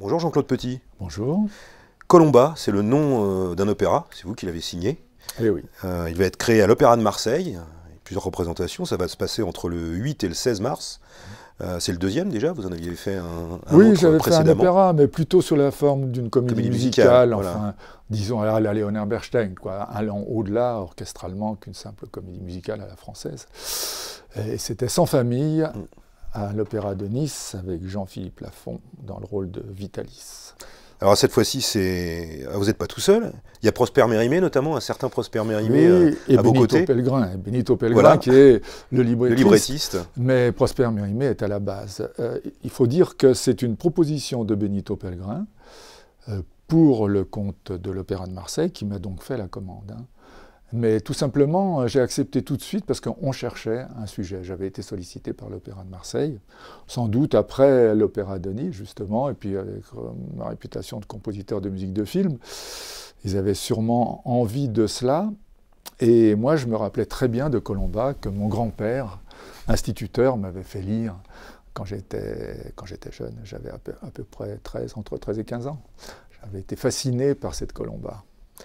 Bonjour Jean-Claude Petit. Bonjour. Colomba, c'est le nom euh, d'un opéra, c'est vous qui l'avez signé. Eh oui. Euh, il va être créé à l'Opéra de Marseille, plusieurs représentations, ça va se passer entre le 8 et le 16 mars. Euh, c'est le deuxième déjà Vous en aviez fait un, un Oui, j'avais fait un opéra, mais plutôt sous la forme d'une comédie, musicale, enfin, disons à la Léonard Bernstein, quoi, allant au-delà orchestralement qu'une simple comédie musicale à la française. Et c'était sans famille, mm à l'Opéra de Nice avec Jean-Philippe Lafont dans le rôle de Vitalis. Alors cette fois-ci, ah, vous n'êtes pas tout seul. Il y a Prosper Mérimée, notamment un certain Prosper Mérimée euh, et à Benito Pellegrin, Benito Pellegrin, qui est le librettiste. Mais Prosper Mérimée est à la base. Euh, il faut dire que c'est une proposition de Benito Pellegrin euh, pour le compte de l'Opéra de Marseille qui m'a donc fait la commande. Hein. Mais tout simplement, euh, j'ai accepté tout de suite parce qu'on cherchait un sujet. J'avais été sollicité par l'Opéra de Marseille, sans doute après l'Opéra de Nice justement, et puis avec euh, ma réputation de compositeur de musique de film. Ils avaient sûrement envie de cela. Et moi, je me rappelais très bien de Colomba, que mon grand-père, instituteur, m'avait fait lire quand j'étais, jeune. J'avais à peu, à peu près 13, entre 13 et 15 ans. J'avais été fasciné par cette Colomba.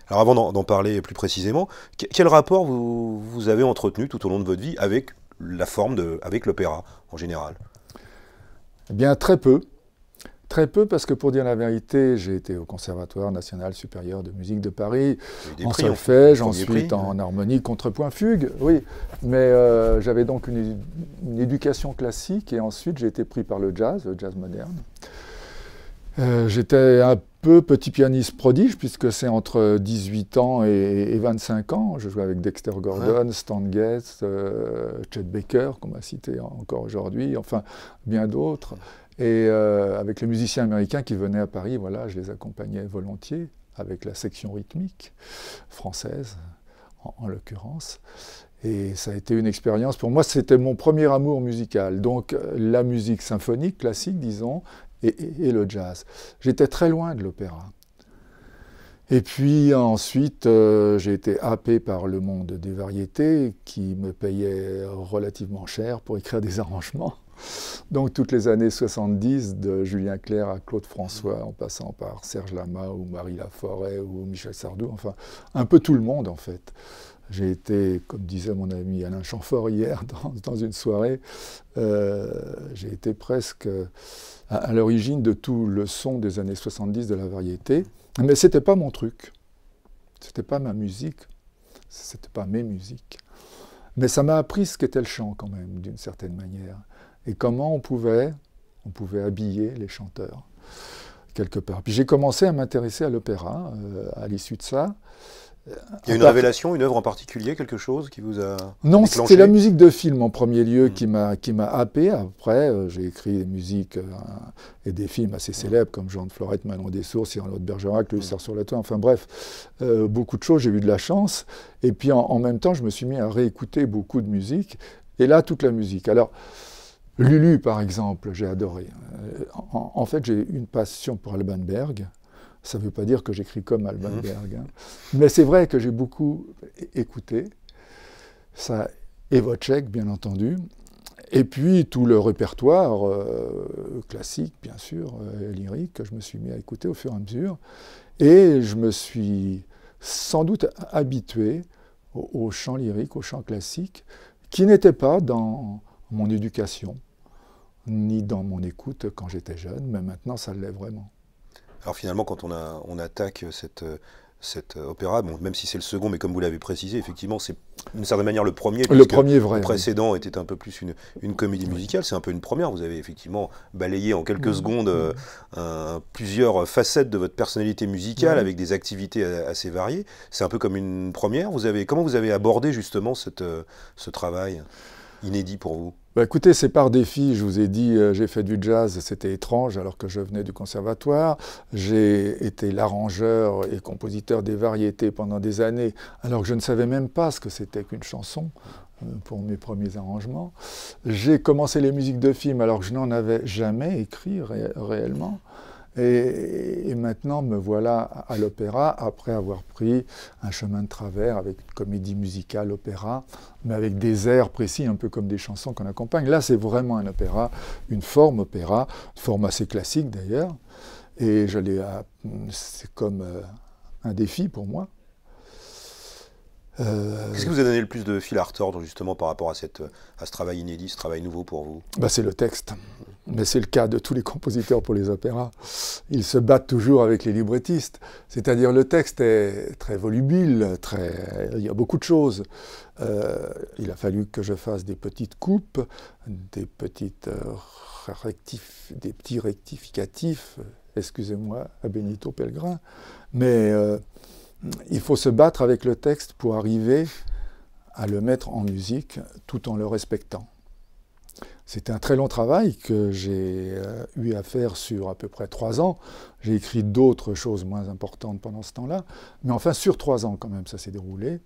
Alors avant d'en parler plus précisément, quel rapport vous, avez entretenu tout au long de votre vie avec la forme de, avec l'opéra en général Eh bien très peu, très peu parce que pour dire la vérité, j'ai été au Conservatoire national supérieur de musique de Paris en ensuite en harmonie, contrepoint, fugue, oui. Mais euh, j'avais donc une, éducation classique et ensuite j'ai été pris par le jazz, le jazz moderne. Euh, j'étais un petit pianiste prodige, puisque c'est entre 18 ans et, 25 ans. Je jouais avec Dexter Gordon, Stan Getz, euh, Chet Baker, qu'on m'a cité encore aujourd'hui, enfin bien d'autres. Et euh, avec les musiciens américains qui venaient à Paris, voilà, je les accompagnais volontiers avec la section rythmique française, en, en l'occurrence. Et ça a été une expérience. Pour moi, c'était mon premier amour musical. Donc, euh, la musique symphonique, classique, disons, et, le jazz. J'étais très loin de l'opéra. Et puis ensuite, euh, j'ai été happé par le monde des variétés qui me payait relativement cher pour écrire des arrangements. Donc toutes les années 70, de Julien Clerc à Claude François, en passant par Serge Lama ou Marie Laforêt ou Michel Sardou, enfin un peu tout le monde en fait. J'ai été, comme disait mon ami Alain Chamfort hier dans, une soirée, euh, j'ai été presque à, l'origine de tout le son des années 70 de la variété. Mais ce n'était pas mon truc. C'était pas ma musique. ce n'était pas mes musiques. Mais ça m'a appris ce qu'était le chant quand même, d'une certaine manière. Et comment on pouvait, on pouvait habiller les chanteurs, quelque part. Puis j'ai commencé à m'intéresser à l'opéra euh, à l'issue de ça. Il y a une révélation, une œuvre en particulier, quelque chose qui vous a Non, c'était la musique de film en premier lieu qui m'a qui m'a happé. Après, euh, j'ai écrit des musiques euh, et des films assez célèbres comme Jean de Florette, Manon des Sources, Cyrano de Bergerac, mm. Le sur la Toit. Enfin bref, euh, beaucoup de choses. J'ai eu de la chance. Et puis en, même temps, je me suis mis à réécouter beaucoup de musique. Et là, toute la musique. Alors. Lulu, par exemple, j'ai adoré. En, en fait, j'ai une passion pour Alban Berg, ça ne veut pas dire que j'écris comme Alban mhm. Berg. Hein. Mais c'est vrai que j'ai beaucoup écouté. Ça, Wojciech, bien entendu. Et puis tout le répertoire euh, classique, bien sûr, euh, lyrique, que je me suis mis à écouter au fur et à mesure. Et je me suis sans doute habitué au, au chant lyrique, au chant classique, qui n'était pas dans mon éducation, ni dans mon écoute quand j'étais jeune, mais maintenant ça l'est vraiment. Alors finalement, quand on, attaque cette, opéra, même si c'est le second, mais comme vous l'avez précisé, effectivement, c'est d'une certaine manière le premier. Le premier vrai. Le précédent était un peu plus une, comédie musicale, c'est un peu une première. Vous avez effectivement balayé en quelques secondes euh, plusieurs facettes de votre personnalité musicale avec des activités assez variées. C'est un peu comme une première. Vous avez, comment vous avez abordé justement cette, euh, ce travail inédit pour vous bah, écoutez, c'est par défi. Je vous ai dit, euh, j'ai fait du jazz, c'était étrange alors que je venais du conservatoire. J'ai été l'arrangeur et compositeur des variétés pendant des années alors que je ne savais même pas ce que c'était qu'une chanson euh, pour mes premiers arrangements. J'ai commencé les musiques de films alors que je n'en avais jamais écrit réellement. Et, maintenant, me voilà à, l'opéra, après avoir pris un chemin de travers avec une comédie musicale, opéra, mais avec des airs précis, un peu comme des chansons qu'on accompagne. Là, c'est vraiment un opéra, une forme opéra, forme assez classique d'ailleurs. Et c'est comme euh, un défi pour moi. Euh, Qu'est-ce qui vous a donné le plus de fil à retordre justement par rapport à, cette, à ce travail inédit, ce travail nouveau pour vous bah, C'est le texte mais c'est le cas de tous les compositeurs pour les opéras, ils se battent toujours avec les librettistes. C'est-à-dire le texte est très volubile, très... il y a beaucoup de choses. Euh, il a fallu que je fasse des petites coupes, des, euh, petits rectificatifs, excusez-moi, à Benito Pellegrin. Mais euh, il faut se battre avec le texte pour arriver à le mettre en musique tout en le respectant. C'était un très long travail que j'ai euh, eu à faire sur à peu près trois ans. J'ai écrit d'autres choses moins importantes pendant ce temps-là, mais enfin sur trois ans quand même, ça s'est déroulé.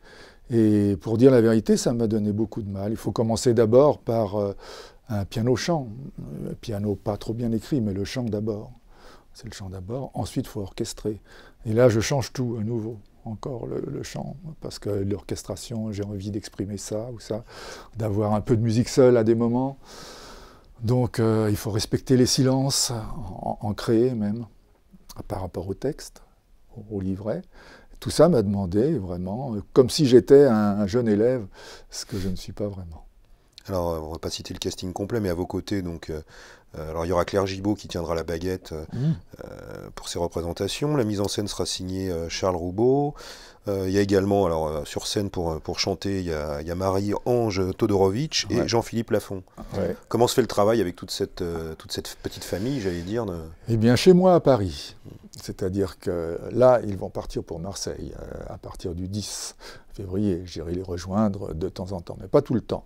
Et pour dire la vérité, ça m'a donné beaucoup de mal. Il faut commencer d'abord par euh, un piano-chant, euh, piano pas trop bien écrit, mais le chant d'abord. C'est le chant d'abord, ensuite il faut orchestrer. Et là, je change tout à nouveau encore le, chant, parce que l'orchestration, j'ai envie d'exprimer ça ou ça, d'avoir un peu de musique seule à des moments. Donc euh, il faut respecter les silences, en, créer même, par rapport au texte, au, livret. Tout ça m'a demandé vraiment, euh, comme si j'étais un, un jeune élève, ce que je ne suis pas vraiment. Alors, on ne va pas citer le casting complet, mais à vos côtés, donc, euh, euh, alors il y aura Claire Gibault qui tiendra la baguette euh, mmh. euh, pour ses représentations. La mise en scène sera signée Charles Roubaud. Euh, il y a également, alors euh, sur scène euh, pour, chanter, il y a, Marie-Ange Todorovitch et Jean-Philippe Lafont. Comment se fait le travail avec toute cette, toute cette petite famille, j'allais dire Eh bien, chez moi à Paris. C'est-à-dire que là, ils vont partir pour Marseille à partir du 10 février. J'irai les rejoindre de temps en temps, mais pas tout le temps.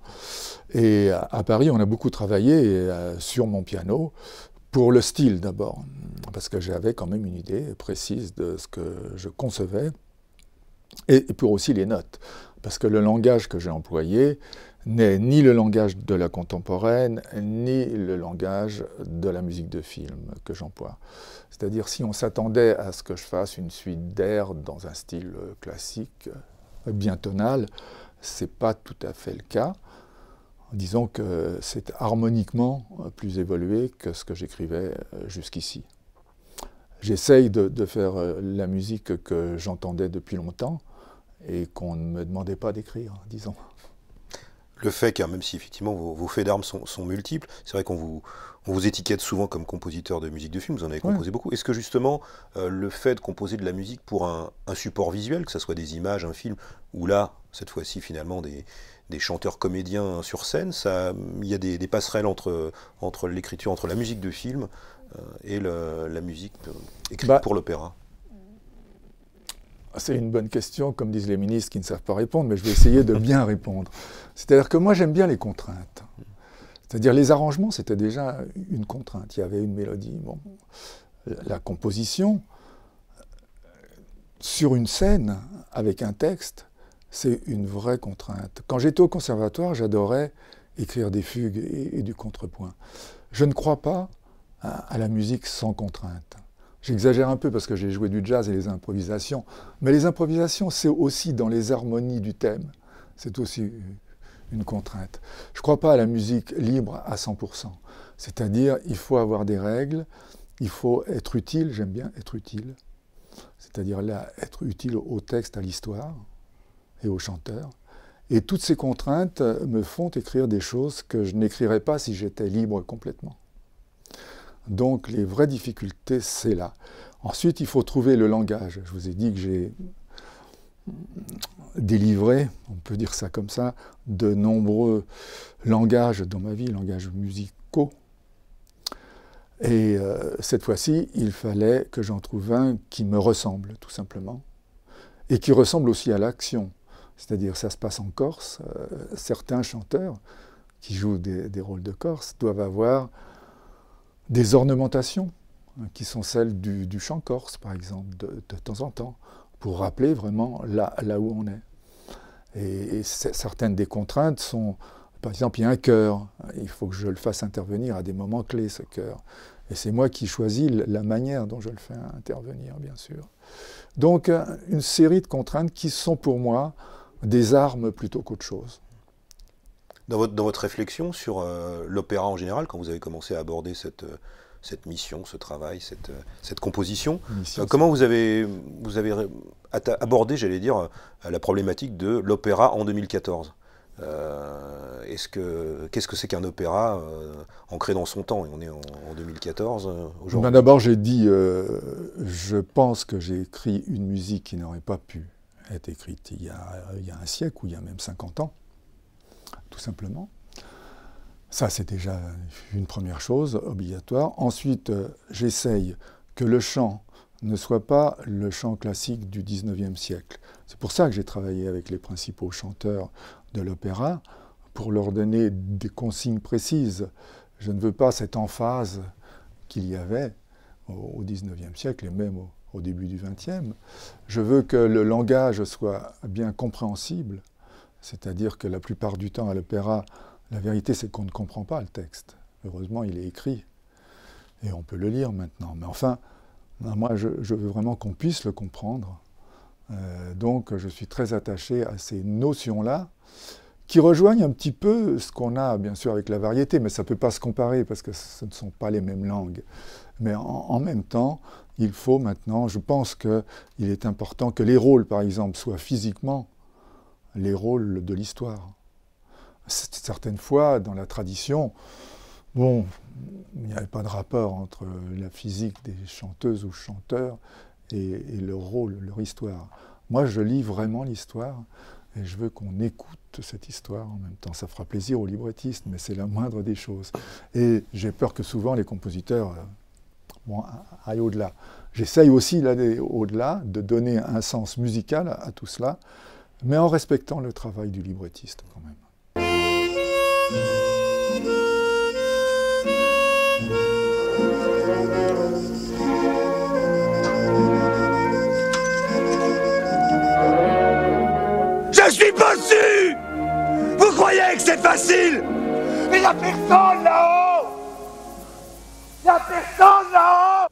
Et à Paris, on a beaucoup travaillé sur mon piano, pour le style d'abord, parce que j'avais quand même une idée précise de ce que je concevais et pour aussi les notes. Parce que le langage que j'ai employé n'est ni le langage de la contemporaine, ni le langage de la musique de film que j'emploie. C'est-à-dire si on s'attendait à ce que je fasse une suite d'air dans un style classique, bien tonal, c'est pas tout à fait le cas. Disons que c'est harmoniquement plus évolué que ce que j'écrivais euh, jusqu'ici. J'essaye de, faire euh, la musique que j'entendais depuis longtemps et qu'on ne me demandait pas d'écrire, disons. Le fait, car même si effectivement vos, faits d'armes sont, multiples, c'est vrai qu'on vous, vous étiquette souvent comme compositeur de musique de film, vous en avez composé beaucoup. Est-ce que justement euh, le fait de composer de la musique pour un, support visuel, que ce soit des images, un film, ou là cette fois-ci finalement des, chanteurs comédiens sur scène. il y a des, passerelles entre, l'écriture, entre la musique de film euh, et la musique bah, pour l'opéra. Ah, c'est une bonne question, comme disent les ministres qui ne savent pas répondre, mais je vais essayer de bien répondre. C'est-à-dire que moi j'aime bien les contraintes. C'est-à-dire les arrangements, c'était déjà une contrainte. Il y avait une mélodie. Bon. La composition, euh, sur une scène, avec un texte, c'est une vraie contrainte. Quand j'étais au conservatoire, j'adorais écrire des fugues et, du contrepoint. Je ne crois pas à, la musique sans contrainte. J'exagère un peu parce que j'ai joué du jazz et les improvisations, mais les improvisations, c'est aussi dans les harmonies du thème. C'est aussi une contrainte. Je ne crois pas à la musique libre à 100%. C'est-à-dire, il faut avoir des règles, il faut être utile, j'aime bien être utile, c'est-à-dire là, être utile au texte, à l'histoire, et aux chanteurs. Et toutes ces contraintes me font écrire des choses que je n'écrirais pas si j'étais libre complètement. Donc les vraies difficultés, c'est là. Ensuite, il faut trouver le langage. Je vous ai dit que j'ai délivré, on peut dire ça comme ça, de nombreux langages dans ma vie, langages musicaux. Et euh, cette fois-ci, il fallait que j'en trouve un qui me ressemble, tout simplement, et qui ressemble aussi à l'action. C'est-à-dire, ça se passe en Corse. Euh, certains chanteurs qui jouent des, rôles de Corse doivent avoir des ornementations hein, qui sont celles du, chant corse, par exemple, de, temps en temps, pour rappeler vraiment là, où on est. Et, et certaines des contraintes sont, par exemple, il y a un cœur, il faut que je le fasse intervenir à des moments clés, ce cœur. Et c'est moi qui choisis la manière dont je le fais intervenir, bien sûr. Donc, euh, une série de contraintes qui sont pour moi des armes plutôt qu'autre chose. Dans votre, dans votre, réflexion sur euh, l'opéra en général, quand vous avez commencé à aborder cette, euh, cette mission, ce travail, cette, euh, cette composition, comment vous avez, vous avez abordé, j'allais dire, la problématique de l'opéra en 2014 est ce que c'est -ce que qu'un opéra ancré dans son temps Et on est en, 2014 aujourd'hui. Ben, d'abord, j'ai dit, je pense que j'ai écrit une musique qui n'aurait pas pu est écrite il y, a, un siècle ou il y a même 50 ans, tout simplement. Ça, c'est déjà une première chose obligatoire. Ensuite, euh, j'essaye que le chant ne soit pas le chant classique du 19e siècle. C'est pour ça que j'ai travaillé avec les principaux chanteurs de l'opéra, pour leur donner des consignes précises. Je ne veux pas cette emphase qu'il y avait au, XIXe 19e siècle et même au, au début du XXe. Je veux que le langage soit bien compréhensible, c'est-à-dire que la plupart du temps à l'opéra, la vérité c'est qu'on ne comprend pas le texte. Heureusement, il est écrit et on peut le lire maintenant. Mais enfin, moi, je, veux vraiment qu'on puisse le comprendre. Euh, donc, je suis très attaché à ces notions-là qui rejoignent un petit peu ce qu'on a, bien sûr, avec la variété, mais ça ne peut pas se comparer parce que ce ne sont pas les mêmes langues. Mais en, même temps, il faut maintenant, je pense qu'il est important que les rôles, par exemple, soient physiquement les rôles de l'histoire. Certaines fois, dans la tradition, bon, il n'y avait pas de rapport entre la physique des chanteuses ou chanteurs et leur rôle, leur histoire. Moi, je lis vraiment l'histoire et je veux qu'on écoute cette histoire en même temps. Ça fera plaisir aux librettistes, mais c'est la moindre des choses. Et j'ai peur que souvent les compositeurs euh, aillent au-delà. J'essaye aussi d'aller au-delà, de donner un sens musical à tout cela, mais en respectant le travail du librettiste quand même. Vous croyez que c'est facile Mais il a personne là-haut Il personne là-haut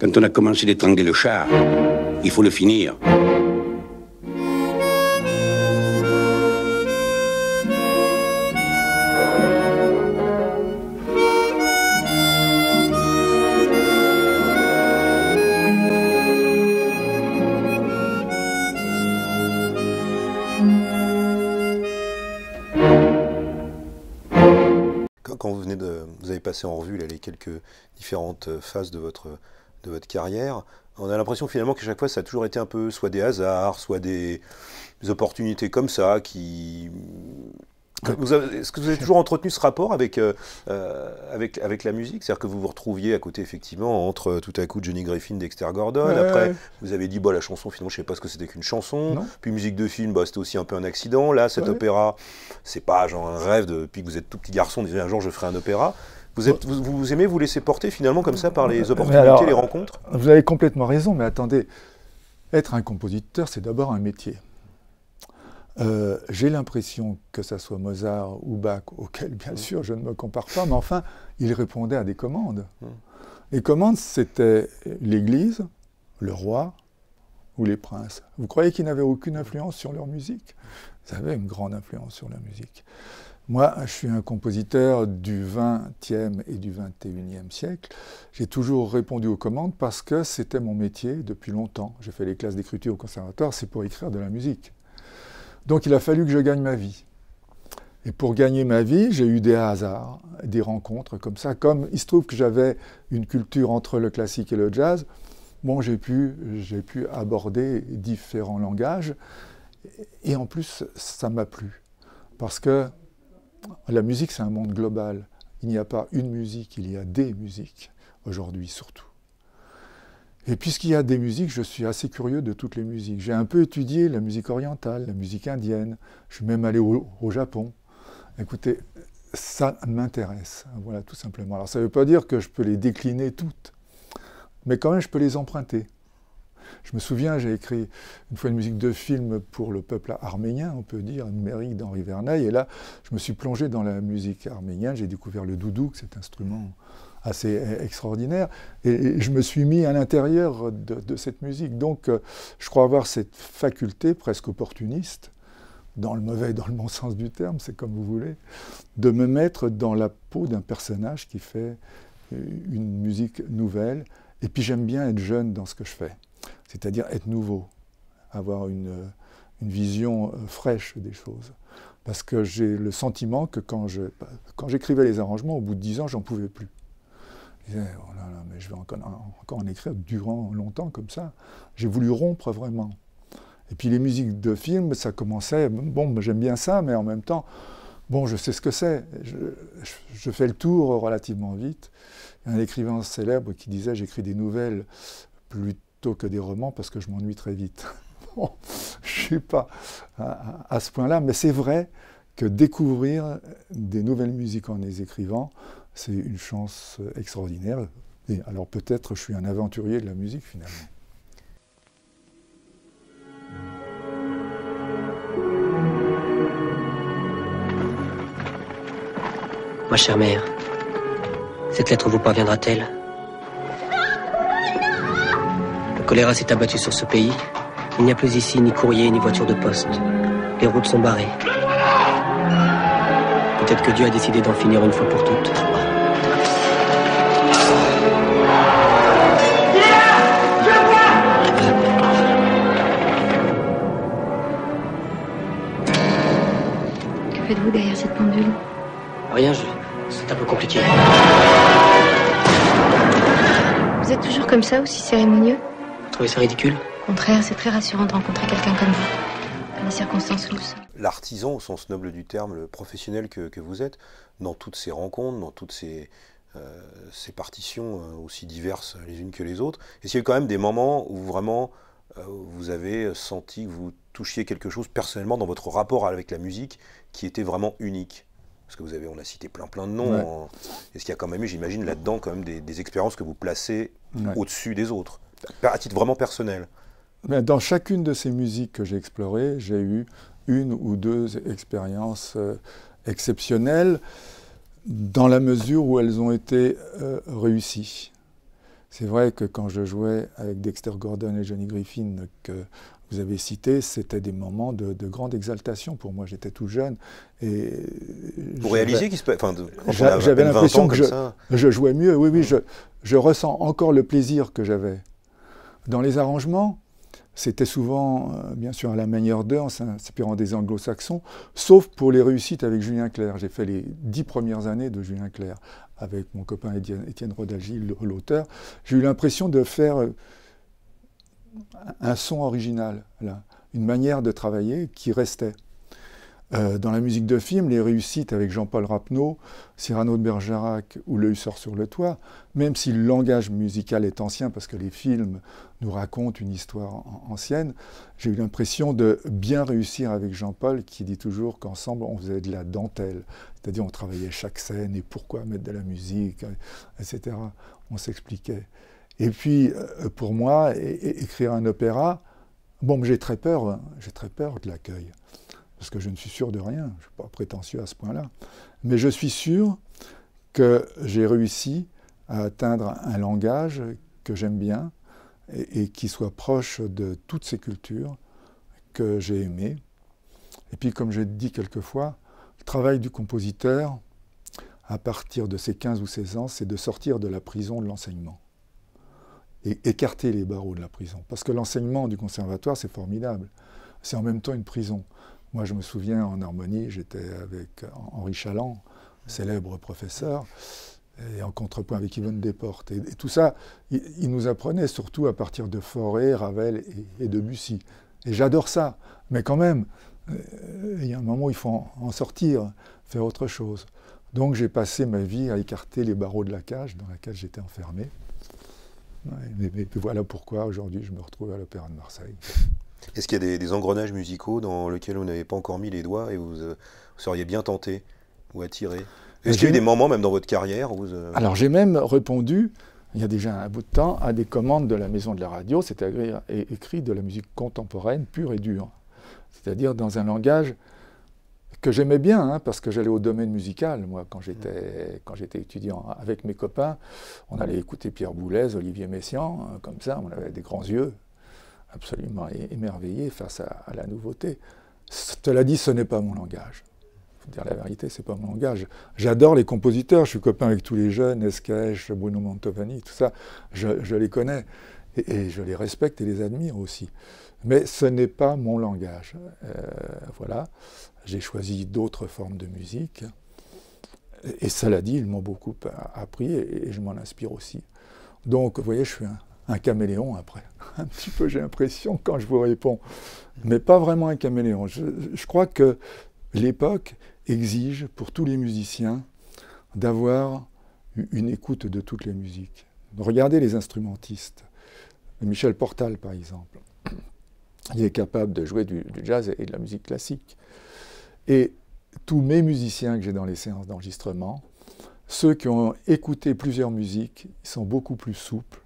Quand on a commencé d'étrangler le char, il faut le finir. en revue les quelques différentes euh, phases de votre, de votre carrière, on a l'impression finalement qu'à chaque fois, ça a toujours été un peu soit des hasards, soit des, opportunités comme ça qui... Est-ce que vous avez toujours entretenu ce rapport avec, euh, euh, avec, avec la musique C'est-à-dire que vous vous retrouviez à côté, effectivement, entre tout à coup Johnny Griffin, Dexter Gordon. Après, vous avez dit, bah, la chanson, finalement, je ne sais pas ce que c'était qu'une chanson. Puis musique de film, bah, c'était aussi un peu un accident. Là, cet opéra, c'est pas genre un rêve depuis que vous êtes tout petit garçon, vous dites un jour, je ferai un opéra. Vous, aimez vous laisser porter finalement comme ça par les opportunités, les rencontres Vous avez complètement raison, mais attendez, être un compositeur, c'est d'abord un métier. Euh, j'ai l'impression que ce soit Mozart ou Bach, auquel bien mm. sûr je ne me compare pas, mais enfin, ils répondaient à des commandes. Mm. Les commandes, c'était l'Église, le roi ou les princes. Vous croyez qu'ils n'avaient aucune influence sur leur musique Ils avaient une grande influence sur la musique. Moi, je suis un compositeur du e et du e siècle. J'ai toujours répondu aux commandes parce que c'était mon métier depuis longtemps. J'ai fait les classes d'écriture au conservatoire, c'est pour écrire de la musique. Donc il a fallu que je gagne ma vie. Et pour gagner ma vie, j'ai eu des hasards, des rencontres comme ça. Comme il se trouve que j'avais une culture entre le classique et le jazz, bon, j'ai pu, j'ai pu aborder différents langages. Et en plus, ça m'a plu. Parce que la musique, c'est un monde global. Il n'y a pas une musique, il y a des musiques, aujourd'hui surtout. Et puisqu'il y a des musiques, je suis assez curieux de toutes les musiques. J'ai un peu étudié la musique orientale, la musique indienne, je suis même allé au, Japon. Écoutez, ça m'intéresse, hein, voilà tout simplement. Alors ça ne veut pas dire que je peux les décliner toutes, mais quand même je peux les emprunter. Je me souviens, j'ai écrit une fois une musique de film pour le peuple arménien, on peut dire, numérique d'Henri Vernay, Et là, je me suis plongé dans la musique arménienne. J'ai découvert le doudou, cet instrument assez extraordinaire. Et je me suis mis à l'intérieur de, de, cette musique. Donc, euh, je crois avoir cette faculté presque opportuniste dans le mauvais et dans le bon sens du terme, c'est comme vous voulez, de me mettre dans la peau d'un personnage qui fait euh, une musique nouvelle. Et puis j'aime bien être jeune dans ce que je fais c'est-à-dire être nouveau, avoir une, une vision euh, fraîche des choses. Parce que j'ai le sentiment que quand, je, bah, quand j'écrivais les arrangements, au bout de dix ans, j'en pouvais plus. Je disais, oh là là, mais je vais encore, encore en écrire durant longtemps comme ça. J'ai voulu rompre vraiment. Et puis les musiques de films, ça commençait, bon, bah, j'aime bien ça, mais en même temps, bon, je sais ce que c'est. Je, fais le tour relativement vite. Il y a un écrivain célèbre qui disait, j'écris des nouvelles plus que des romans parce que je m'ennuie très vite. je ne suis pas hein, à, ce point-là, mais c'est vrai que découvrir des nouvelles musiques en les écrivant, c'est une chance extraordinaire. alors peut-être je suis un aventurier de la musique finalement. Ma chère mère, cette lettre vous parviendra-t-elle choléra s'est abattu sur ce pays. Il n'y a plus ici ni courrier ni voiture de poste. Les routes sont barrées. Peut-être que Dieu a décidé d'en finir une fois pour toutes. Que faites-vous derrière cette pendule Rien, je... c'est un peu compliqué. Vous êtes toujours comme ça, aussi cérémonieux trouvez ça ridicule Au contraire, c'est très rassurant de rencontrer quelqu'un comme vous, dans les circonstances lousses. L'artisan, au sens noble du terme, le professionnel que, que, vous êtes, dans toutes ces rencontres, dans toutes ces, euh, ces partitions euh, aussi diverses les unes que les autres, est-ce qu'il y a quand même des moments où vraiment euh, vous avez senti que vous touchiez quelque chose personnellement dans votre rapport avec la musique qui était vraiment unique parce que vous avez, on a cité plein plein de noms. Est-ce qu'il y a quand même eu, j'imagine, là-dedans quand même des, expériences que vous placez au-dessus des autres à titre vraiment personnel Dans chacune de ces musiques que j'ai explorées, j'ai eu une ou deux expériences euh, exceptionnelles dans la mesure où elles ont été euh, réussies. C'est vrai que quand je jouais avec Dexter Gordon et Johnny Griffin, que vous avez cité, c'était des moments de, grande exaltation pour moi. J'étais tout jeune. Et Vous réalisez qu'il se peut. J'avais l'impression que je, je, jouais mieux. Oui, oui, je, je ressens encore le plaisir que j'avais dans les arrangements, c'était souvent, euh, bien sûr, à la manière d'eux, en s'inspirant des anglo-saxons, sauf pour les réussites avec Julien Clerc. J'ai fait les dix premières années de Julien Clerc avec mon copain Étienne Rodalgi, l'auteur. J'ai eu l'impression de faire euh, un son original, une manière de travailler qui restait. Euh, dans la musique de film, les réussites avec Jean-Paul Rapneau, Cyrano de Bergerac ou L'œil sort sur le toit, même si le langage musical est ancien parce que les films nous racontent une histoire ancienne, j'ai eu l'impression de bien réussir avec Jean-Paul qui dit toujours qu'ensemble on faisait de la dentelle, c'est-à-dire on travaillait chaque scène et pourquoi mettre de la musique, euh, etc. On s'expliquait. Et puis euh, pour moi, écrire un opéra, bon, j'ai très peur, hein, j'ai très peur de l'accueil parce que je ne suis sûr de rien, je ne suis pas prétentieux à ce point-là, mais je suis sûr que j'ai réussi à atteindre un langage que j'aime bien et, qui soit proche de toutes ces cultures que j'ai aimées. Et puis, comme je dit quelquefois, le travail du compositeur, à partir de ses 15 ou 16 ans, c'est de sortir de la prison de l'enseignement et écarter les barreaux de la prison. Parce que l'enseignement du conservatoire, c'est formidable. C'est en même temps une prison. Moi, je me souviens en harmonie, j'étais avec Henri Chaland, célèbre professeur, et en contrepoint avec Yvonne Desportes. Et, tout ça, il, nous apprenait surtout à partir de Forêt, Ravel et, de Debussy. Et j'adore ça. Mais quand même, euh, il y a un moment où il faut en, sortir, faire autre chose. Donc j'ai passé ma vie à écarter les barreaux de la cage dans laquelle j'étais enfermé. Et voilà pourquoi aujourd'hui je me retrouve à l'Opéra de Marseille. Est-ce qu'il y a des, engrenages musicaux dans lesquels vous n'avez pas encore mis les doigts et vous, euh, seriez bien tenté ou attiré euh, Est-ce qu'il y a eu des moments même dans votre carrière où euh, Alors j'ai même répondu, il y a déjà un bout de temps, à des commandes de la Maison de la Radio, c'est-à-dire écrit de la musique contemporaine pure et dure, c'est-à-dire dans un langage que j'aimais bien, hein, parce que j'allais au domaine musical, moi, quand j'étais, quand j'étais étudiant. Avec mes copains, on allait écouter Pierre Boulez, Olivier Messiaen, comme ça, on avait des grands yeux, absolument émerveillé face à, la nouveauté. Cela dit, ce n'est pas mon langage. Faut dire la vérité, c'est pas mon langage. J'adore les compositeurs, je suis copain avec tous les jeunes, Escaèche, Bruno Mantovani, tout ça, je, les connais et, je les respecte et les admire aussi. Mais ce n'est pas mon langage. Euh, voilà, j'ai choisi d'autres formes de musique. Et, cela dit, ils m'ont beaucoup appris et, et je m'en inspire aussi. Donc, vous voyez, je suis un, un caméléon après. Un petit peu, j'ai l'impression, quand je vous réponds. Mais pas vraiment un caméléon. Je, crois que l'époque exige pour tous les musiciens d'avoir une écoute de toutes les musiques. Regardez les instrumentistes. Michel Portal, par exemple. Il est capable de jouer du, du jazz et de la musique classique. Et tous mes musiciens que j'ai dans les séances d'enregistrement, ceux qui ont écouté plusieurs musiques, ils sont beaucoup plus souples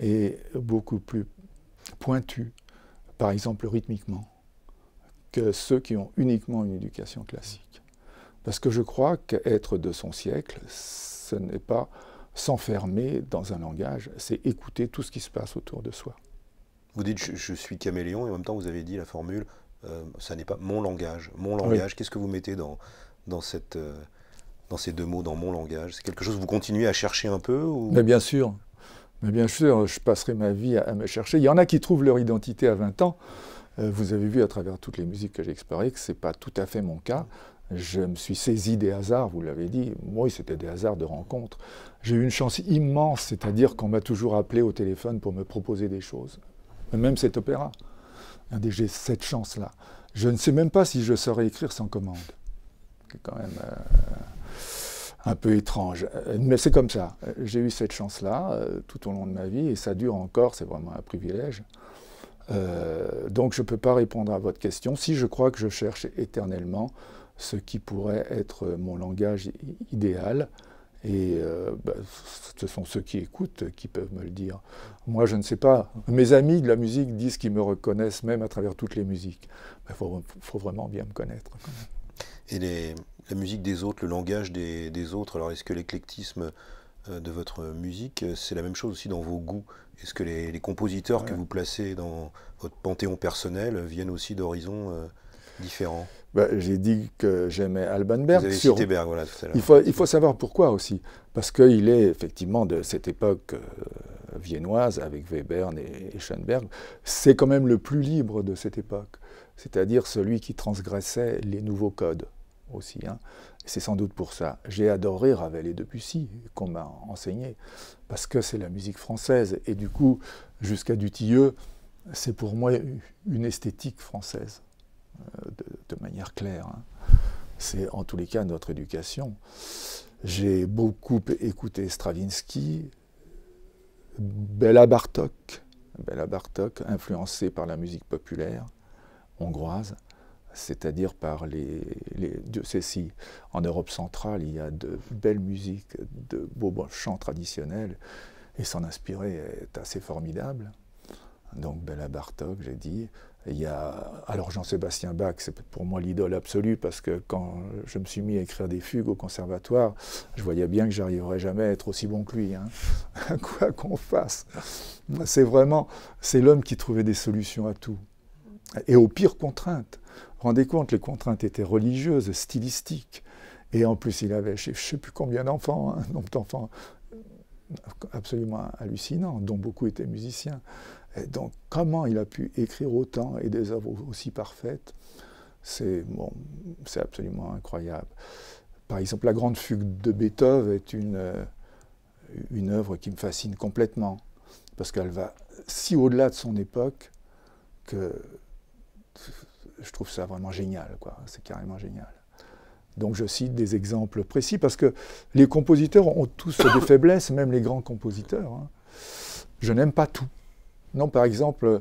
est beaucoup plus pointu, par exemple rythmiquement, que ceux qui ont uniquement une éducation classique. Parce que je crois qu'être de son siècle, ce n'est pas s'enfermer dans un langage, c'est écouter tout ce qui se passe autour de soi. Vous dites je, suis caméléon et en même temps vous avez dit la formule euh, ça n'est pas mon langage. Mon langage, qu'est-ce que vous mettez dans, dans, cette, euh, dans ces deux mots, dans mon langage C'est quelque chose que vous continuez à chercher un peu Mais Bien sûr, mais bien sûr, je passerai ma vie à, me chercher. Il y en a qui trouvent leur identité à 20 ans. Euh, vous avez vu à travers toutes les musiques que j'ai explorées que ce n'est pas tout à fait mon cas. Je me suis saisi des hasards, vous l'avez dit. Moi, c'était des hasards de rencontres. J'ai eu une chance immense, c'est-à-dire qu'on m'a toujours appelé au téléphone pour me proposer des choses. Même cet opéra. J'ai cette chance-là. Je ne sais même pas si je saurais écrire sans commande. C'est quand même. Euh, un peu étrange. Euh, mais c'est comme ça. Euh, j'ai eu cette chance-là euh, tout au long de ma vie et ça dure encore, c'est vraiment un privilège. donc je ne peux pas répondre à votre question si je crois que je cherche éternellement ce qui pourrait être mon langage idéal. Et bah, ce sont ceux qui écoutent qui peuvent me le dire. Moi, je ne sais pas. Mes amis de la musique disent qu'ils me reconnaissent même à travers toutes les musiques. Il faut, faut, vraiment bien me connaître. Et les, la musique des autres, le langage des, autres. Alors est-ce que l'éclectisme euh, de votre musique, euh, c'est la même chose aussi dans vos goûts Est-ce que les, compositeurs que vous placez dans votre panthéon personnel euh, viennent aussi d'horizons différents bah, J'ai dit que j'aimais Alban Berg. il faut, savoir pourquoi aussi. Parce qu'il est effectivement de cette époque viennoise avec Webern et Schoenberg. C'est quand même le plus libre de cette époque, c'est-à-dire celui qui transgressait les nouveaux codes aussi. Hein. C'est sans doute pour ça. J'ai adoré Ravel et Debussy, qu'on m'a enseigné, parce que c'est la musique française. Et du coup, jusqu'à Dutilleux, c'est pour moi une esthétique française, euh, de, manière claire. Hein. C'est en tous les cas notre éducation. J'ai beaucoup écouté Stravinsky, Bella Bartok, Bela Bartok, influencé par la musique populaire hongroise c'est-à-dire par les, les diocésies. En Europe centrale, il y a de belles musiques, de beaux chants traditionnels, et s'en inspirer est assez formidable. Donc Bella Bartok, j'ai dit. Il y a, alors Jean-Sébastien Bach, c'est pour moi l'idole absolue parce que quand je me suis mis à écrire des fugues au conservatoire, je voyais bien que j'arriverais jamais à être aussi bon que lui, hein. quoi qu'on fasse. C'est vraiment, c'est l'homme qui trouvait des solutions à tout et aux pires contraintes. Rendez compte, les contraintes étaient religieuses, stylistiques. Et en plus, il avait, je ne sais plus combien d'enfants, un hein, nombre d'enfants absolument hallucinant, dont beaucoup étaient musiciens. donc, comment il a pu écrire autant et des œuvres aussi parfaites, c'est bon, absolument incroyable. Par exemple, La Grande Fugue de Beethoven est une, euh, une œuvre qui me fascine complètement, parce qu'elle va si au-delà de son époque que je trouve ça vraiment génial, quoi. C'est carrément génial. Donc je cite des exemples précis parce que les compositeurs ont tous des faiblesses, même les grands compositeurs. Hein. Je n'aime pas tout. Non, par exemple,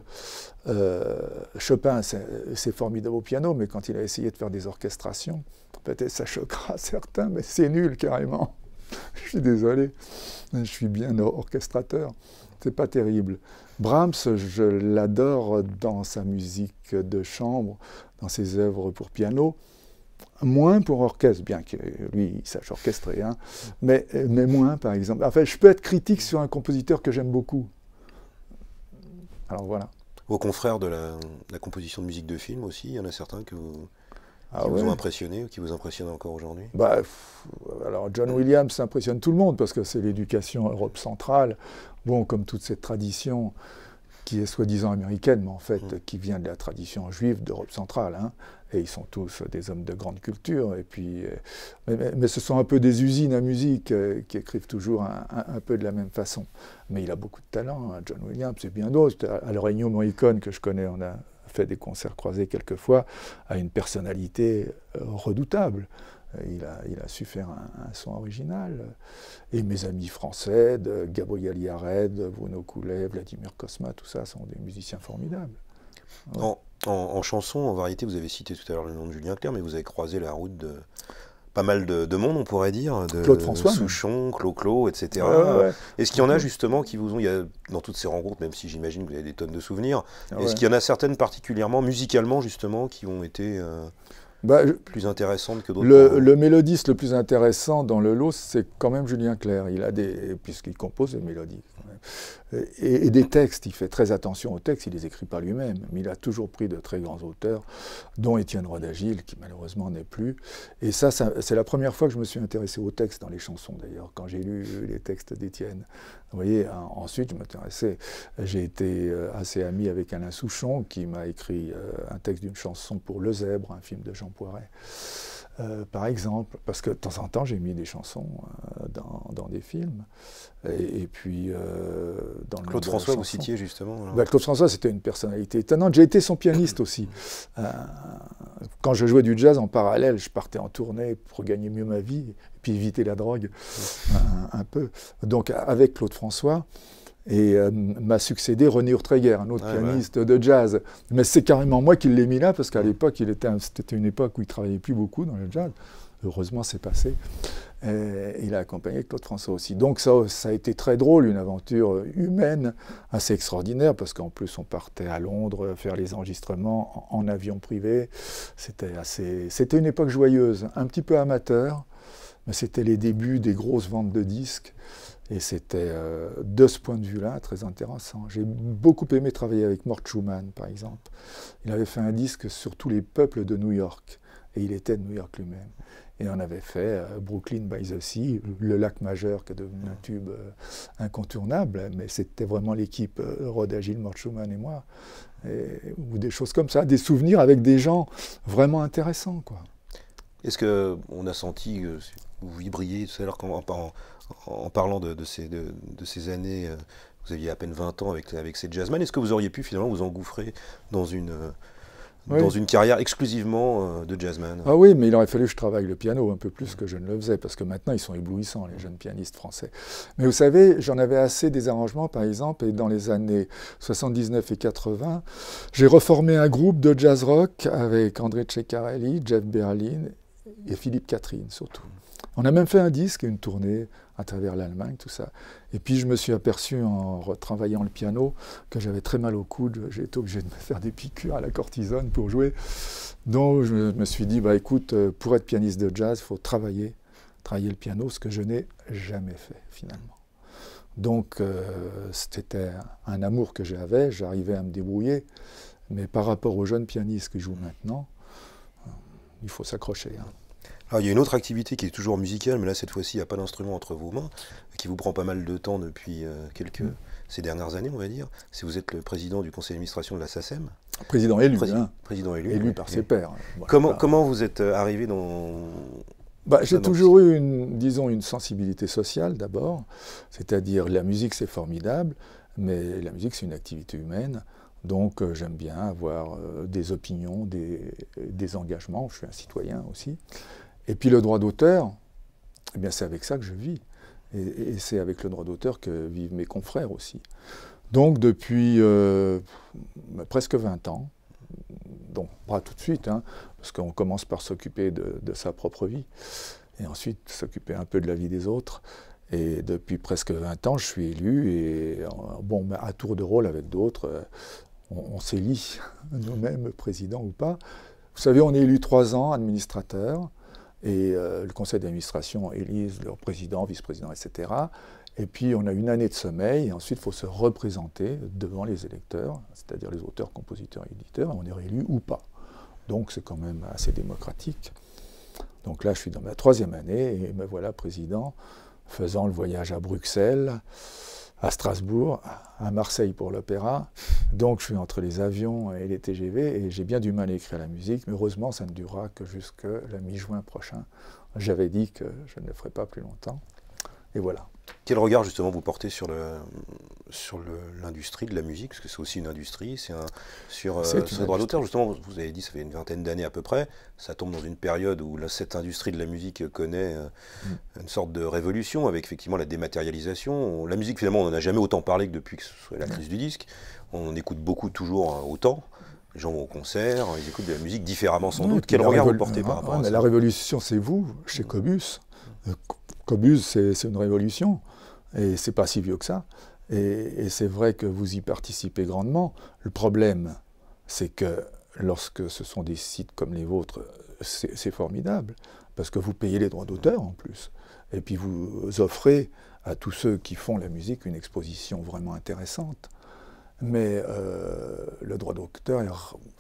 euh, Chopin, c'est formidable au piano, mais quand il a essayé de faire des orchestrations, peut-être ça choquera certains, mais c'est nul carrément. je suis désolé, je suis bien orchestrateur. C'est pas terrible. Brahms, je l'adore dans sa musique de chambre, dans ses œuvres pour piano, moins pour orchestre, bien que lui, sache orchestrer, hein, mais, mais moins, par exemple. Enfin, je peux être critique sur un compositeur que j'aime beaucoup. Alors voilà. Vos confrères de la, la, composition de musique de film aussi, il y en a certains que vous, ah qui vous ont impressionné ou qui vous impressionne encore aujourd'hui bah, Alors John Williams impressionne tout le monde parce que c'est l'éducation Europe centrale, bon comme toute cette tradition qui est soi-disant américaine, mais en fait hmm. qui vient de la tradition juive d'Europe centrale. Hein. Et ils sont tous des hommes de grande culture. Et puis, euh, mais, ce sont un peu des usines à musique euh, qui écrivent toujours un, peu de la même façon. Mais il a beaucoup de talent, hein, John Williams, c'est bien d'autres. À Ennio Morricone que je connais, on a des concerts croisés quelquefois, à une personnalité euh, redoutable. Euh, il a, il a, su faire un, son original. Et mes amis français, de Gabriel Yared, Bruno Coulet, Vladimir Kosma, tout ça sont des musiciens formidables. En, en, chanson, en variété, vous avez cité tout à l'heure le nom de Julien Clerc, mais vous avez croisé la route de, pas mal de, monde, on pourrait dire. De, Claude François. Souchon, clo etc. Est-ce qu'il y en a justement qui vous ont, y a, dans toutes ces rencontres, même si j'imagine que vous avez des tonnes de souvenirs, ah est-ce qu'il y en a certaines particulièrement, musicalement justement, qui ont été. Euh, bah, plus intéressantes que d'autres. Le, mélodiste le plus intéressant dans le lot, c'est quand même Julien Clerc. Il a des, puisqu'il compose des mélodies et, des textes, il fait très attention aux textes, il les écrit pas lui-même, mais il a toujours pris de très grands auteurs, dont Étienne Roy qui malheureusement n'est plus. Et ça, c'est la première fois que je me suis intéressé aux textes dans les chansons, d'ailleurs, quand j'ai lu les textes d'Étienne. Vous voyez, ensuite, je m'intéressais, j'ai été euh, assez ami avec Alain Souchon, qui m'a écrit euh, un texte d'une chanson pour Le Zèbre, un film de Jean Poiret. Euh, par exemple, parce que de temps en temps, j'ai mis des chansons euh, dans, dans, des films. Et, puis, euh, dans Claude François, vous citiez justement. Bah, Claude François, c'était une personnalité étonnante. J'ai été son pianiste aussi. quand je jouais du jazz en parallèle, je partais en tournée pour gagner mieux ma vie et puis éviter la drogue un, peu. Donc, avec Claude François, et euh, m'a succédé René Urtreger, un autre pianiste de jazz. Mais c'est carrément moi qui l'ai mis là, parce qu'à l'époque, c'était une époque où il travaillait plus beaucoup dans le jazz. Heureusement, c'est passé. il a accompagné Claude François aussi. Donc ça, ça a été très drôle, une aventure humaine assez extraordinaire, parce qu'en plus on partait à Londres faire les enregistrements en, avion privé. C'était assez, c'était une époque joyeuse, un petit peu amateur, mais c'était les débuts des grosses ventes de disques. Et c'était, euh, de ce point de vue-là, très intéressant. J'ai beaucoup aimé travailler avec Mort Schumann, par exemple. Il avait fait un disque sur tous les peuples de New York, et il était de New York lui-même. Et on avait fait euh, Brooklyn by the Sea, le lac majeur qui est devenu un tube euh, incontournable, hein, mais c'était vraiment l'équipe Rodagil, Mort Schumann et moi, ou des choses comme ça, des souvenirs avec des gens vraiment intéressants. quoi. Est-ce qu'on a senti vous vibriez tout à l'heure en parlant de, ces, années, euh, vous aviez à peine 20 ans avec, avec ces jazzman, est-ce que vous auriez pu finalement vous engouffrer dans une, euh, carrière exclusivement euh, de jazzman Ah oui, mais il aurait fallu que je travaille le piano un peu plus que je ne le faisais, parce que maintenant ils sont éblouissants, les jeunes pianistes français. Mais vous savez, j'en avais assez des arrangements, par exemple, et dans les années 79 et 80, j'ai reformé un groupe de jazz rock avec André Ceccarelli, Jeff Berlin et Philippe Catherine surtout. On a même fait un disque et une tournée à travers l'Allemagne, tout ça. Et puis je me suis aperçu en retravaillant le piano que j'avais très mal au coude. J'ai été obligé de me faire des piqûres à la cortisone pour jouer. Donc je me suis dit, bah écoute, euh, pour être pianiste de jazz, il faut travailler, travailler le piano, ce que je n'ai jamais fait finalement. Donc euh, c'était un amour que j'avais, j'arrivais à me débrouiller. Mais par rapport aux jeunes pianistes qui jouent maintenant, euh, il faut s'accrocher. Hein. Alors, ah, il y a une autre activité qui est toujours musicale, mais là, cette fois-ci, il n'y a pas d'instrument entre vos mains, qui vous prend pas mal de temps depuis euh, quelques, mm. ces dernières années, on va dire. Si vous êtes le président du conseil d'administration de la SACEM. Président élu. Hein. Président, élu. Élu par ses pairs. Comment, comment vous êtes euh, arrivé dans, bah, j'ai toujours eu, une, disons, une sensibilité sociale d'abord, c'est-à-dire la musique c'est formidable, mais la musique c'est une activité humaine, donc euh, j'aime bien avoir des opinions, des, des, engagements, je suis un citoyen aussi, et puis le droit d'auteur, eh bien c'est avec ça que je vis. Et, c'est avec le droit d'auteur que vivent mes confrères aussi. Donc depuis euh, bah, presque 20 ans, donc pas tout de suite, hein, parce qu'on commence par s'occuper de, sa propre vie, et ensuite s'occuper un peu de la vie des autres. Et depuis presque 20 ans, je suis élu, et bon, à tour de rôle avec d'autres, euh, on s'élit nous-mêmes, président ou pas. Vous savez, on est élu trois ans, administrateur, et euh, le conseil d'administration élise leur président, vice-président, etc. Et puis on a une année de sommeil, et ensuite il faut se représenter devant les électeurs, c'est-à-dire les auteurs, compositeurs et éditeurs, et on est réélu ou pas. Donc c'est quand même assez démocratique. Donc là, je suis dans ma troisième année, et me voilà président, faisant le voyage à Bruxelles à Strasbourg, à Marseille pour l'opéra. Donc je suis entre les avions et les TGV et j'ai bien du mal à écrire la musique, mais heureusement ça ne durera que jusque la mi-juin prochain. J'avais dit que je ne le ferai pas plus longtemps. Et voilà. Quel regard justement vous portez sur le sur l'industrie de la musique, parce que c'est aussi une industrie, c'est un sur, les euh, droits d'auteur justement. Vous avez dit ça fait une vingtaine d'années à peu près. Ça tombe dans une période où cette industrie de la musique connaît euh, mm. une sorte de révolution avec effectivement la dématérialisation. la musique finalement on n'en a jamais autant parlé que depuis que ce soit la mm. crise du disque. On écoute beaucoup toujours hein, autant. Les gens vont au concert, ils écoutent de la musique différemment sans mm. doute. Quel regard vous portez par ah, rapport à ça La révolution c'est vous chez Comus Cobuse, c'est une révolution, et c'est pas si vieux que ça. Et, c'est vrai que vous y participez grandement. Le problème, c'est que lorsque ce sont des sites comme les vôtres, c'est formidable, parce que vous payez les droits d'auteur en plus, et puis vous offrez à tous ceux qui font la musique une exposition vraiment intéressante. Mais euh, le droit d'auteur est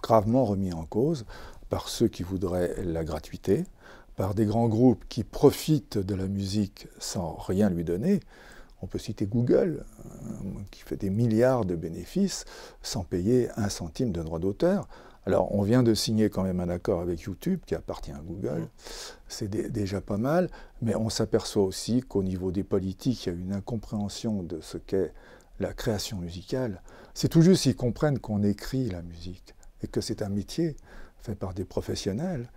gravement remis en cause par ceux qui voudraient la gratuité, par des grands groupes qui profitent de la musique sans rien lui donner, on peut citer Google, euh, qui fait des milliards de bénéfices sans payer un centime de droit d'auteur. Alors, on vient de signer quand même un accord avec YouTube, qui appartient à Google. C'est déjà pas mal, mais on s'aperçoit aussi qu'au niveau des politiques, il y a une incompréhension de ce qu'est la création musicale. C'est tout juste qu'ils comprennent qu'on écrit la musique et que c'est un métier fait par des professionnels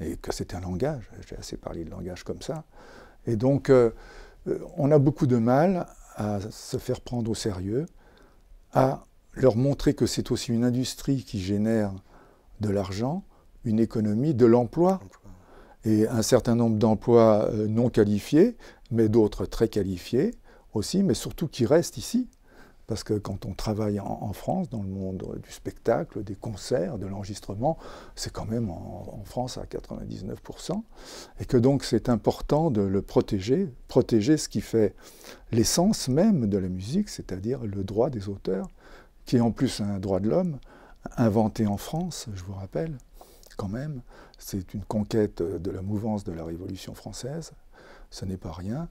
et que c'est un langage. J'ai assez parlé de langage comme ça. Et donc, euh, euh, on a beaucoup de mal à se faire prendre au sérieux, à leur montrer que c'est aussi une industrie qui génère de l'argent, une économie, de l'emploi, et un certain nombre d'emplois euh, non qualifiés, mais d'autres très qualifiés aussi, mais surtout qui restent ici. Parce que quand on travaille en, France, dans le monde du spectacle, des concerts, de l'enregistrement, c'est quand même en, en, France à 99%. Et que donc c'est important de le protéger, protéger ce qui fait l'essence même de la musique, c'est-à-dire le droit des auteurs, qui est en plus un droit de l'homme, inventé en France, je vous rappelle, quand même. C'est une conquête de la mouvance de la Révolution française, ce n'est pas rien.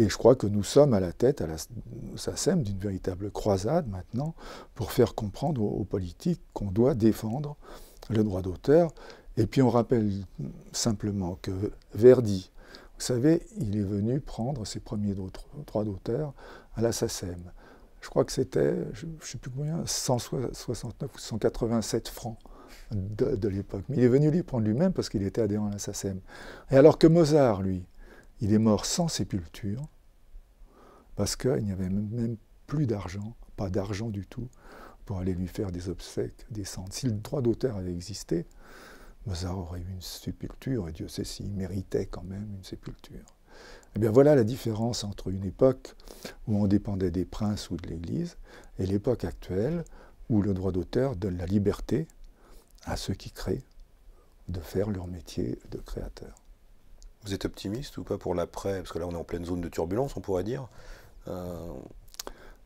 Et je crois que nous sommes à la tête, à la SACEM, d'une véritable croisade maintenant pour faire comprendre aux, politiques qu'on doit défendre le droit d'auteur. Et puis on rappelle simplement que Verdi, vous savez, il est venu prendre ses premiers droits d'auteur à la SACEM. Je crois que c'était, je ne sais plus combien, 169 ou 187 francs de, l'époque. Mais il est venu lui prendre lui-même parce qu'il était adhérent à la SACEM. Et alors que Mozart, lui, il est mort sans sépulture parce qu'il n'y avait même plus d'argent, pas d'argent du tout, pour aller lui faire des obsèques des cendres. Si le droit d'auteur avait existé, Mozart aurait eu une sépulture, et Dieu sait s'il méritait quand même une sépulture. Eh bien voilà la différence entre une époque où on dépendait des princes ou de l'Église et l'époque actuelle où le droit d'auteur donne la liberté à ceux qui créent de faire leur métier de créateur. Vous êtes optimiste ou pas pour l'après Parce que là, on est en pleine zone de turbulence, on pourrait dire. Euh.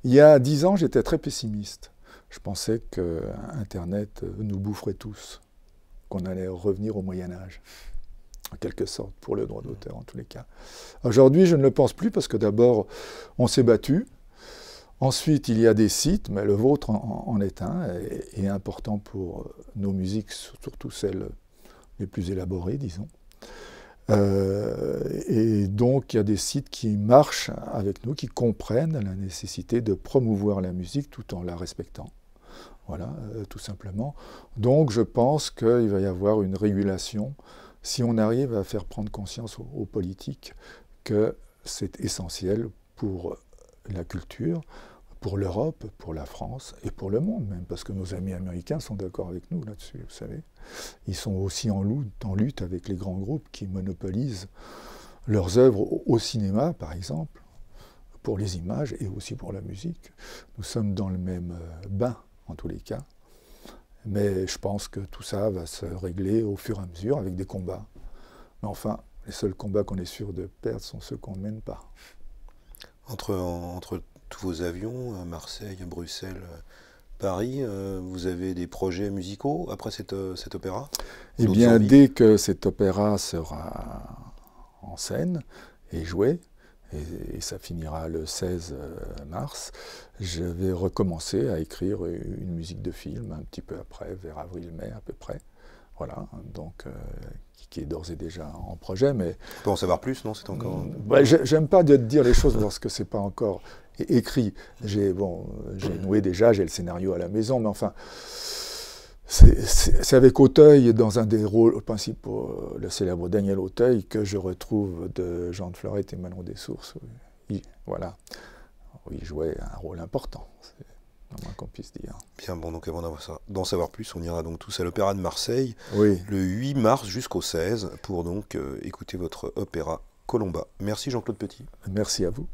Il y a dix ans, j'étais très pessimiste. Je pensais que Internet nous boufferait tous, qu'on allait revenir au Moyen Âge, en quelque sorte, pour le droit d'auteur en tous les cas. Aujourd'hui, je ne le pense plus parce que d'abord, on s'est battu. Ensuite, il y a des sites, mais le vôtre en, est un, et, important pour nos musiques, surtout celles les plus élaborées, disons. Euh, et donc, il y a des sites qui marchent avec nous, qui comprennent la nécessité de promouvoir la musique tout en la respectant. Voilà, euh, tout simplement. Donc, je pense qu'il va y avoir une régulation si on arrive à faire prendre conscience aux politiques que c'est essentiel pour la culture, pour l'Europe, pour la France et pour le monde même, parce que nos amis américains sont d'accord avec nous là-dessus, vous savez. Ils sont aussi en lutte, avec les grands groupes qui monopolisent leurs œuvres au, cinéma, par exemple, pour les images et aussi pour la musique. Nous sommes dans le même euh, bain, en tous les cas. Mais je pense que tout ça va se régler au fur et à mesure avec des combats. Mais enfin, les seuls combats qu'on est sûr de perdre sont ceux qu'on ne mène pas. Entre, entre tous vos avions à Marseille, à Bruxelles, Paris, euh, vous avez des projets musicaux après cette, euh, cet opéra Eh bien, dès que cet opéra sera en scène et joué, et, ça finira le 16 euh, mars, je vais recommencer à écrire une musique de film un petit peu après, vers avril-mai à peu près. Voilà, donc, euh, qui est d'ores et déjà en projet. Mais, On en savoir plus, non C'est encore. Bah, j'aime pas de dire les choses lorsque c'est pas encore écrit. J'ai bon, noué déjà, j'ai le scénario à la maison, mais enfin. C'est avec Auteuil, dans un des rôles principaux, euh, le célèbre Daniel Auteuil, que je retrouve de Jean de Florette et Manon des Sources. voilà, où il jouait un rôle important à ah, moins qu'on puisse dire. Bien, bon, donc avant d'en savoir plus, on ira donc tous à l'Opéra de Marseille, le 8 mars jusqu'au 16, pour donc euh, écouter votre opéra Colomba. Merci Jean-Claude Petit. Merci à vous.